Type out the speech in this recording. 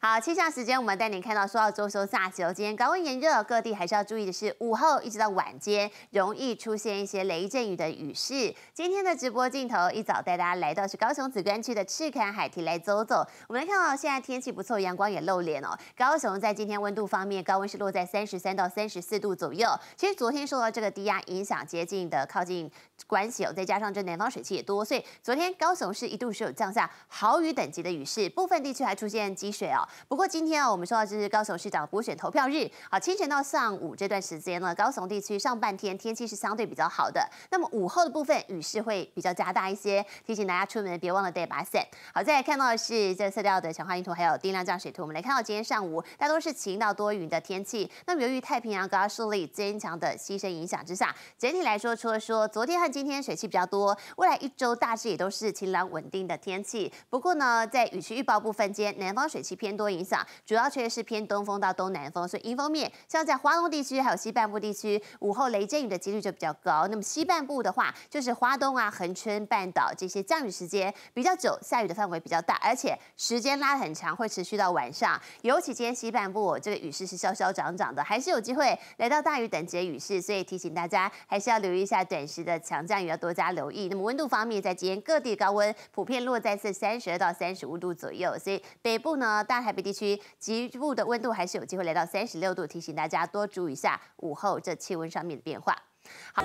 好，气象时间我们带您看到说到周假期哦，今天高温炎热，各地还是要注意的是，午后一直到晚间容易出现一些雷阵雨的雨势。今天的直播镜头一早带大家来到是高雄子甘区的赤坎海堤来走走。我们看到现在天气不错，阳光也露脸哦。高雄在今天温度方面，高温是落在三十三到三十四度左右。其实昨天受到这个低压影响，接近的靠近关系哦，再加上这南方水汽也多，所以昨天高雄是一度是有降下豪雨等级的雨势，部分地区还出现积水哦。不过今天啊，我们说到就是高雄市长补选投票日好，清晨到上午这段时间呢，高雄地区上半天天气是相对比较好的。那么午后的部分雨势会比较加大一些，提醒大家出门别忘了带把伞。好，再来看到的是这色调的强化云图还有定量降水图。我们来看到今天上午大多是晴到多云的天气。那么由于太平洋高压势力坚强的牺牲影响之下，整体来说除了说昨天和今天水气比较多，未来一周大致也都是晴朗稳定的天气。不过呢，在雨区预报部分间，南方水气偏。多影响，主要吹是偏东风到东南风，所以一方面像在华东地区还有西半部地区，午后雷阵雨的几率就比较高。那么西半部的话，就是华东啊、横春半岛这些降雨时间比较久，下雨的范围比较大，而且时间拉的很长，会持续到晚上。尤其今天西半部这个雨势是消消涨涨的，还是有机会来到大雨等级的雨势，所以提醒大家还是要留意一下短时的强降雨，要多加留意。那么温度方面，在今天各地高温普遍落在是三十到三十五度左右，所以北部呢，大。台北地区局部的温度还是有机会来到三十六度，提醒大家多注意一下午后这气温上面的变化。好。